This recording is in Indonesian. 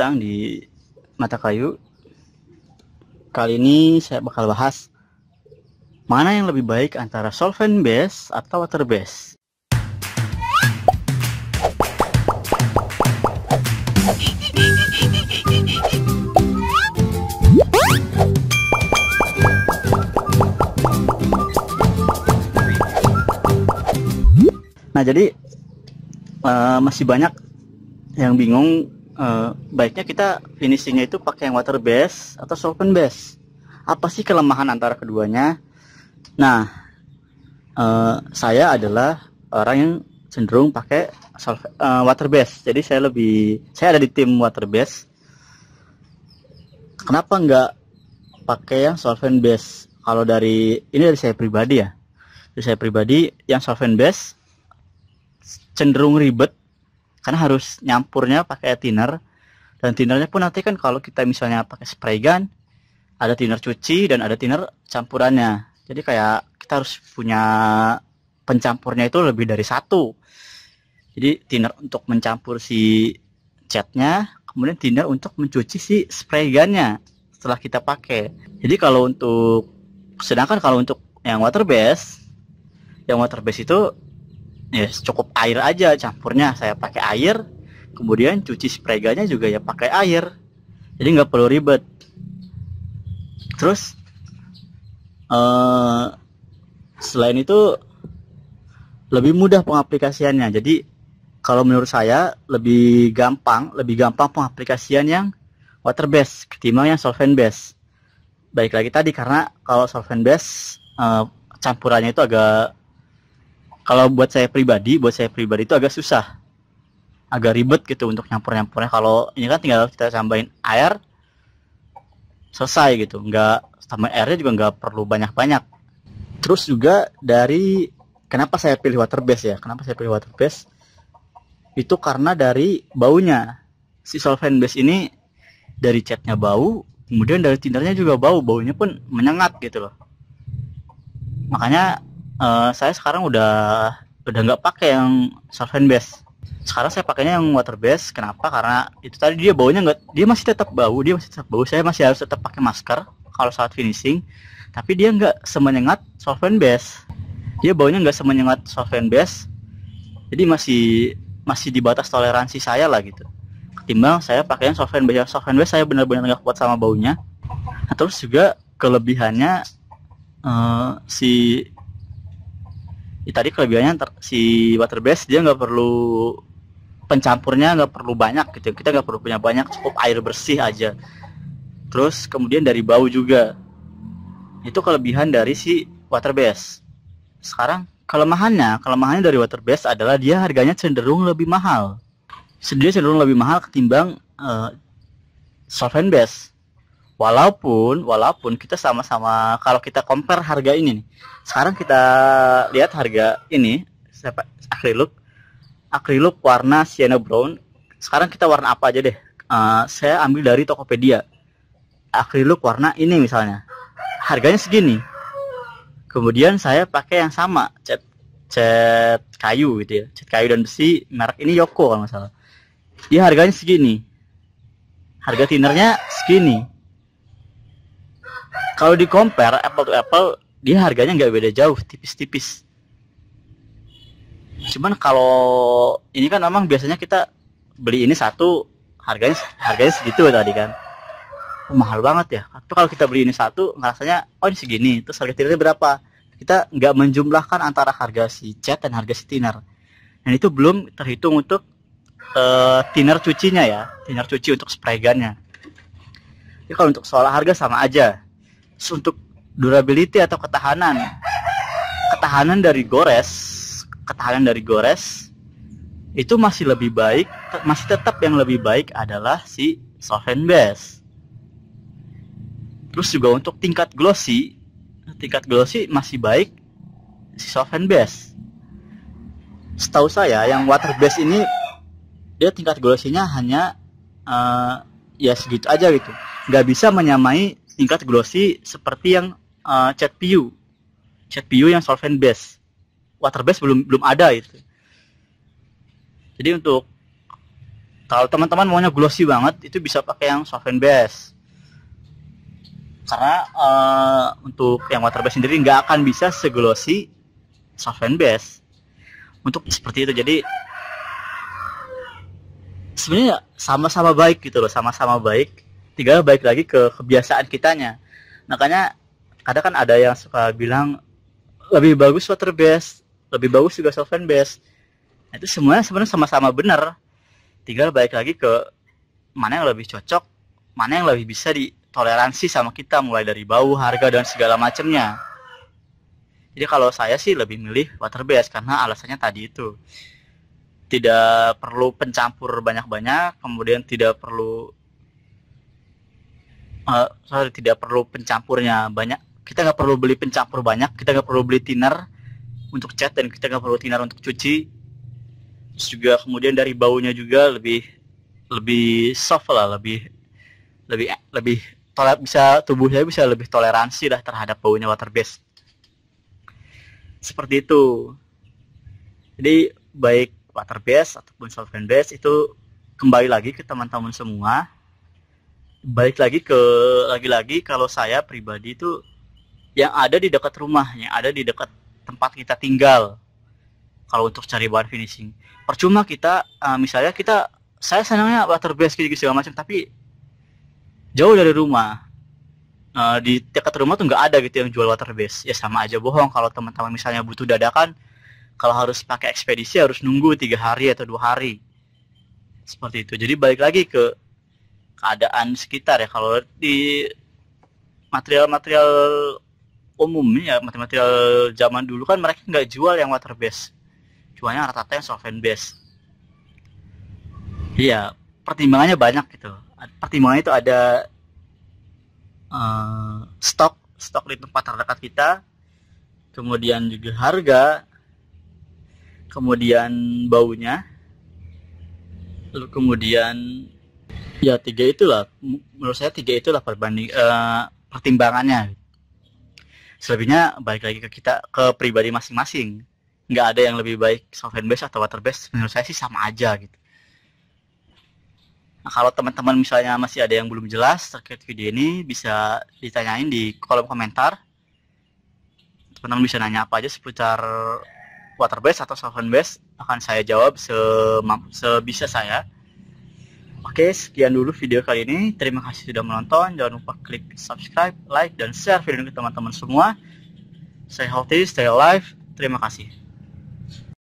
datang di mata kayu. Kali ini saya bakal bahas mana yang lebih baik antara solvent base atau water base. Nah jadi uh, masih banyak yang bingung Eh, baiknya kita finishingnya itu pakai yang water base atau solvent base. Apa sih kelemahan antara keduanya? Nah, uh, saya adalah orang yang cenderung pakai uh, water base. Jadi saya lebih saya ada di tim water base. Kenapa nggak pakai yang solvent base? Kalau dari ini dari saya pribadi ya. Dari saya pribadi yang solvent base cenderung ribet karena harus nyampurnya pakai thinner dan thinnernya pun nanti kan kalau kita misalnya pakai spray gun ada thinner cuci dan ada thinner campurannya jadi kayak kita harus punya pencampurnya itu lebih dari satu jadi thinner untuk mencampur si catnya kemudian thinner untuk mencuci si spray gunnya setelah kita pakai jadi kalau untuk sedangkan kalau untuk yang water base yang water base itu ya cukup air aja campurnya saya pakai air kemudian cuci spreganya juga ya pakai air jadi nggak perlu ribet terus uh, selain itu lebih mudah pengaplikasiannya jadi kalau menurut saya lebih gampang lebih gampang pengaplikasian yang water base, ketimbang yang solvent base. baik lagi tadi karena kalau solvent base uh, campurannya itu agak kalau buat saya pribadi buat saya pribadi itu agak susah agak ribet gitu untuk nyampur nyampurnya kalau ini kan tinggal kita tambahin air selesai gitu nggak sama airnya juga nggak perlu banyak banyak terus juga dari kenapa saya pilih water base ya kenapa saya pilih water base? itu karena dari baunya si solvent base ini dari catnya bau kemudian dari tindernya juga bau baunya pun menyengat gitu loh makanya Eh, saya sekarang udah udah nggak pakai yang solvent base sekarang saya pakainya yang water base kenapa karena itu tadi dia baunya nggak dia masih tetap bau dia masih tetap bau saya masih harus tetap pakai masker kalau saat finishing tapi dia nggak semenyengat solvent base dia baunya nggak semenyengat solvent base jadi masih masih di batas toleransi saya lah gitu ketimbang saya pakai yang solvent base solvent base saya benar-benar nggak kuat sama baunya nah, terus juga kelebihannya uh, si ya, tadi kelebihannya si water base dia nggak perlu pencampurnya nggak perlu banyak gitu kita nggak perlu punya banyak cukup air bersih aja terus kemudian dari bau juga itu kelebihan dari si water base sekarang kelemahannya kelemahannya dari water base adalah dia harganya cenderung lebih mahal sendiri cenderung lebih mahal ketimbang uh, eh, solvent base Walaupun walaupun kita sama-sama kalau kita compare harga ini nih. Sekarang kita lihat harga ini akrilik akrilik warna sienna brown. Sekarang kita warna apa aja deh? Uh, saya ambil dari Tokopedia. Akrilik warna ini misalnya. Harganya segini. Kemudian saya pakai yang sama, cat cat kayu gitu ya. Cat kayu dan besi merek ini Yoko kalau nggak salah. Dia harganya segini. Harga tinernya segini kalau di compare apple to apple dia harganya nggak beda jauh tipis-tipis cuman kalau ini kan memang biasanya kita beli ini satu harganya harganya segitu tadi kan oh, mahal banget ya tapi kalau kita beli ini satu rasanya oh ini segini terus harga tinarnya berapa kita nggak menjumlahkan antara harga si cat dan harga si tiner dan itu belum terhitung untuk uh, eh, tiner cucinya ya tiner cuci untuk spray gunnya jadi kalau untuk soal harga sama aja untuk durability atau ketahanan ketahanan dari gores ketahanan dari gores itu masih lebih baik masih tetap yang lebih baik adalah si soften base terus juga untuk tingkat glossy tingkat glossy masih baik si soften base setahu saya yang water base ini dia tingkat glossy nya hanya uh, ya segitu aja gitu nggak bisa menyamai tingkat glossy seperti yang uh, eh, cat PU. Cat PU yang solvent base Water base belum belum ada itu. Jadi untuk kalau teman-teman maunya glossy banget itu bisa pakai yang solvent base karena uh, untuk yang water base sendiri nggak akan bisa seglossy solvent base untuk seperti itu jadi sebenarnya sama-sama baik gitu loh sama-sama baik tiga balik lagi ke kebiasaan kitanya makanya ada kan ada yang suka bilang lebih bagus water base lebih bagus juga solvent base nah, itu semuanya sebenarnya sama-sama benar tinggal balik lagi ke mana yang lebih cocok mana yang lebih bisa ditoleransi sama kita mulai dari bau harga dan segala macamnya jadi kalau saya sih lebih milih water base karena alasannya tadi itu tidak perlu pencampur banyak-banyak kemudian tidak perlu uh, sorry tidak perlu pencampurnya banyak kita nggak perlu beli pencampur banyak kita nggak perlu beli thinner untuk cat dan kita nggak perlu thinner untuk cuci terus juga kemudian dari baunya juga lebih lebih soft lah lebih lebih lebih toler bisa tubuhnya bisa lebih toleransi lah terhadap baunya water base seperti itu jadi baik water base ataupun solvent base itu kembali lagi ke teman-teman semua balik lagi ke lagi-lagi kalau saya pribadi itu yang ada di dekat rumah, yang ada di dekat tempat kita tinggal. Kalau untuk cari bahan finishing, percuma kita uh, misalnya kita saya senangnya water base gitu segala macam, tapi jauh dari rumah uh, di dekat rumah tuh nggak ada gitu yang jual water base Ya sama aja bohong kalau teman-teman misalnya butuh dadakan, kalau harus pakai ekspedisi harus nunggu tiga hari atau dua hari seperti itu. Jadi balik lagi ke keadaan sekitar ya kalau di material-material umumnya material-material zaman dulu kan mereka nggak jual yang water base jualnya rata-rata yang solvent base iya pertimbangannya banyak gitu pertimbangannya itu ada uh, stok stok di tempat terdekat kita kemudian juga harga kemudian baunya lalu kemudian ya tiga itulah menurut saya tiga itulah perbanding uh, pertimbangannya selebihnya balik lagi ke kita ke pribadi masing-masing nggak ada yang lebih baik sovereign base atau water base menurut saya sih sama aja gitu nah, kalau teman-teman misalnya masih ada yang belum jelas terkait video ini bisa ditanyain di kolom komentar teman-teman bisa nanya apa aja seputar water base atau sovereign base akan saya jawab se sebisa saya Oke, sekian dulu video kali ini. Terima kasih sudah menonton. Jangan lupa klik subscribe, like, dan share video ini ke teman-teman semua. Stay healthy, stay alive. Terima kasih.